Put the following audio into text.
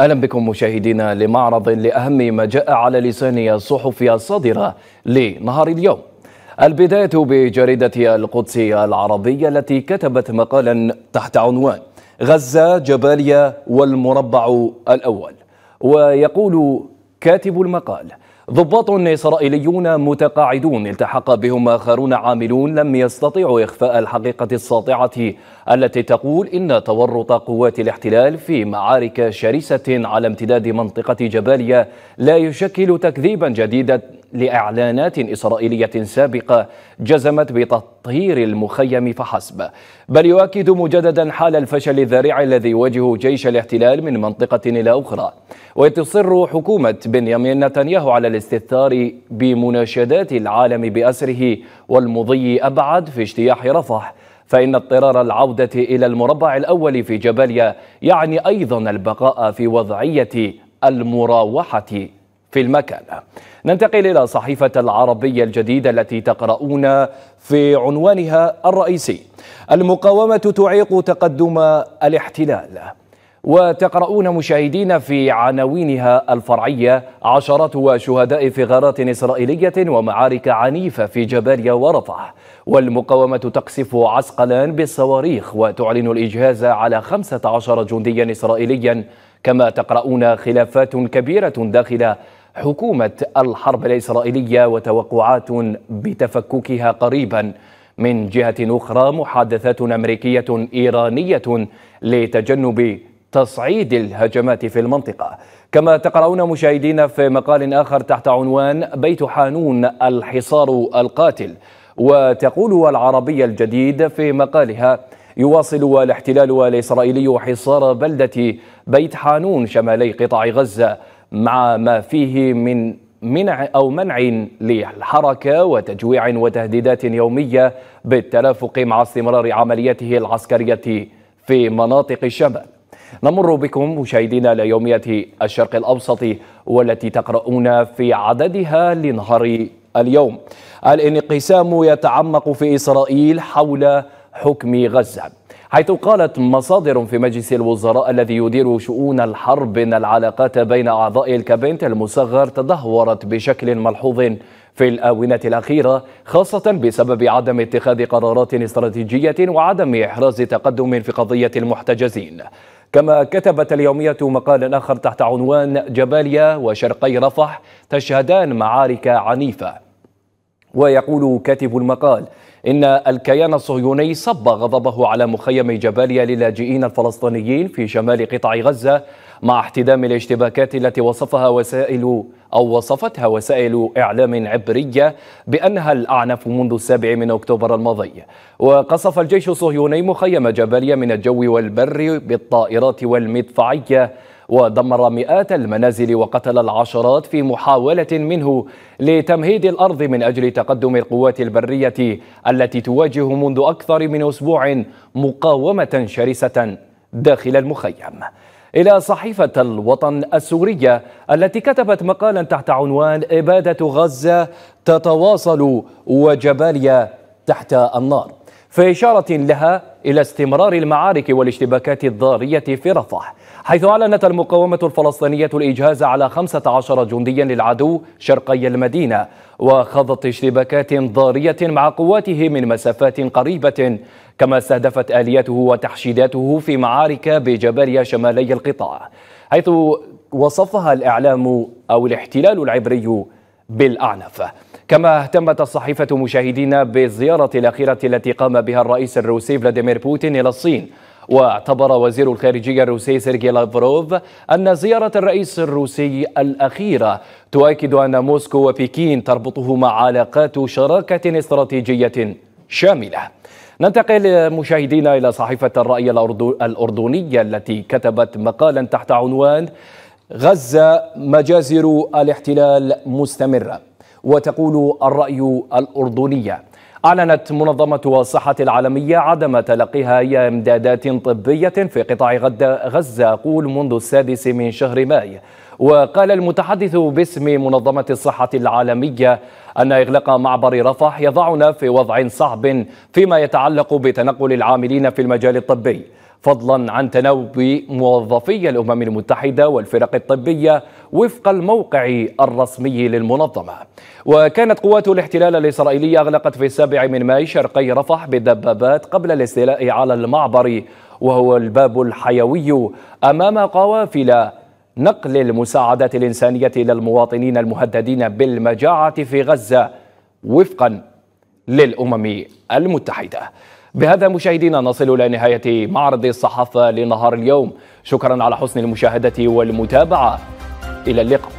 أهلا بكم مشاهدينا لمعرض لأهم ما جاء على لسان الصحف الصادرة لنهار اليوم البداية بجريدة القدس العربية التي كتبت مقالا تحت عنوان غزة جباليا والمربع الأول ويقول كاتب المقال ضباط إسرائيليون متقاعدون التحق بهم آخرون عاملون لم يستطيعوا إخفاء الحقيقة الساطعة التي تقول إن تورط قوات الاحتلال في معارك شرسة على امتداد منطقة جباليا لا يشكل تكذيبا جديدا لإعلانات إسرائيلية سابقة جزمت بتطهير المخيم فحسب بل يؤكد مجددا حال الفشل الذريع الذي يواجه جيش الاحتلال من منطقة إلى أخرى وتصر حكومة بنيامين نتنياهو على الاستثار بمناشدات العالم بأسره والمضي أبعد في اجتياح رفح فإن اضطرار العودة إلى المربع الأول في جباليا يعني أيضا البقاء في وضعية المراوحة في المكان ننتقل إلى صحيفة العربية الجديدة التي تقرؤون في عنوانها الرئيسي المقاومة تعيق تقدم الاحتلال وتقرؤون مشاهدين في عناوينها الفرعية عشرات شهداء في غارات إسرائيلية ومعارك عنيفة في جباليا ورفح والمقاومة تقصف عسقلان بالصواريخ وتعلن الإجهاز على 15 جنديا إسرائيليا كما تقرؤون خلافات كبيرة داخل حكومة الحرب الإسرائيلية وتوقعات بتفككها قريبا من جهة أخرى محادثات أمريكية إيرانية لتجنب تصعيد الهجمات في المنطقة كما تقرؤون مشاهدين في مقال آخر تحت عنوان بيت حانون الحصار القاتل وتقول العربية الجديد في مقالها يواصل الاحتلال الإسرائيلي حصار بلدة بيت حانون شمالي قطاع غزة مع ما فيه من منع أو منع للحركة وتجويع وتهديدات يومية بالترافق مع استمرار عملياته العسكرية في مناطق الشمال نمر بكم مشاهدينا ليومية الشرق الأوسط والتي تقرؤون في عددها لنهار اليوم الانقسام يتعمق في إسرائيل حول حكم غزة حيث قالت مصادر في مجلس الوزراء الذي يدير شؤون الحرب ان العلاقات بين اعضاء الكابينت المصغر تدهورت بشكل ملحوظ في الاونه الاخيره خاصه بسبب عدم اتخاذ قرارات استراتيجيه وعدم احراز تقدم في قضيه المحتجزين كما كتبت اليومية مقالا آخر تحت عنوان جباليا وشرقي رفح تشهدان معارك عنيفة ويقول كاتب المقال إن الكيان الصهيوني صب غضبه على مخيم جباليا للاجئين الفلسطينيين في شمال قطاع غزة مع احتدام الاشتباكات التي وصفها وسائل أو وصفتها وسائل إعلام عبرية بأنها الأعنف منذ السابع من أكتوبر الماضي وقصف الجيش الصهيوني مخيم جباليا من الجو والبر بالطائرات والمدفعية ودمر مئات المنازل وقتل العشرات في محاولة منه لتمهيد الأرض من أجل تقدم القوات البرية التي تواجه منذ أكثر من أسبوع مقاومة شرسة داخل المخيم إلى صحيفة الوطن السورية التي كتبت مقالا تحت عنوان إبادة غزة تتواصل وجباليا تحت النار في إشارة لها إلى استمرار المعارك والاشتباكات الضارية في رفح حيث أعلنت المقاومة الفلسطينية الإجهاز على 15 جنديا للعدو شرقي المدينة وخاضت اشتباكات ضارية مع قواته من مسافات قريبة كما استهدفت آلياته وتحشيداته في معارك بجباليا شمالي القطاع حيث وصفها الإعلام أو الاحتلال العبري بالأعنف كما اهتمت الصحيفة مشاهدينا بالزيارة الأخيرة التي قام بها الرئيس الروسي فلاديمير بوتين إلى الصين واعتبر وزير الخارجية الروسي سيرجي لافروف أن زيارة الرئيس الروسي الأخيرة تؤكد أن موسكو وبكين تربطهما علاقات شراكة استراتيجية شاملة ننتقل مشاهدينا إلى صحيفة الرأي الأردنية التي كتبت مقالا تحت عنوان غزة مجازر الاحتلال مستمرة وتقول الرأي الأردنية أعلنت منظمة الصحة العالمية عدم تلقيها أي إمدادات طبية في قطاع غزة قول منذ السادس من شهر ماي وقال المتحدث باسم منظمة الصحة العالمية أن إغلاق معبر رفح يضعنا في وضع صعب فيما يتعلق بتنقل العاملين في المجال الطبي فضلا عن تنوب موظفي الأمم المتحدة والفرق الطبية وفق الموقع الرسمي للمنظمة وكانت قوات الاحتلال الإسرائيلي أغلقت في السابع من ماي شرقي رفح بدبابات قبل الاستيلاء على المعبر وهو الباب الحيوي أمام قوافل نقل المساعدات الإنسانية إلى المواطنين المهددين بالمجاعة في غزة وفقا للأمم المتحدة بهذا مشاهدينا نصل إلى نهاية معرض الصحافة لنهار اليوم شكرا على حسن المشاهدة والمتابعة إلى اللقاء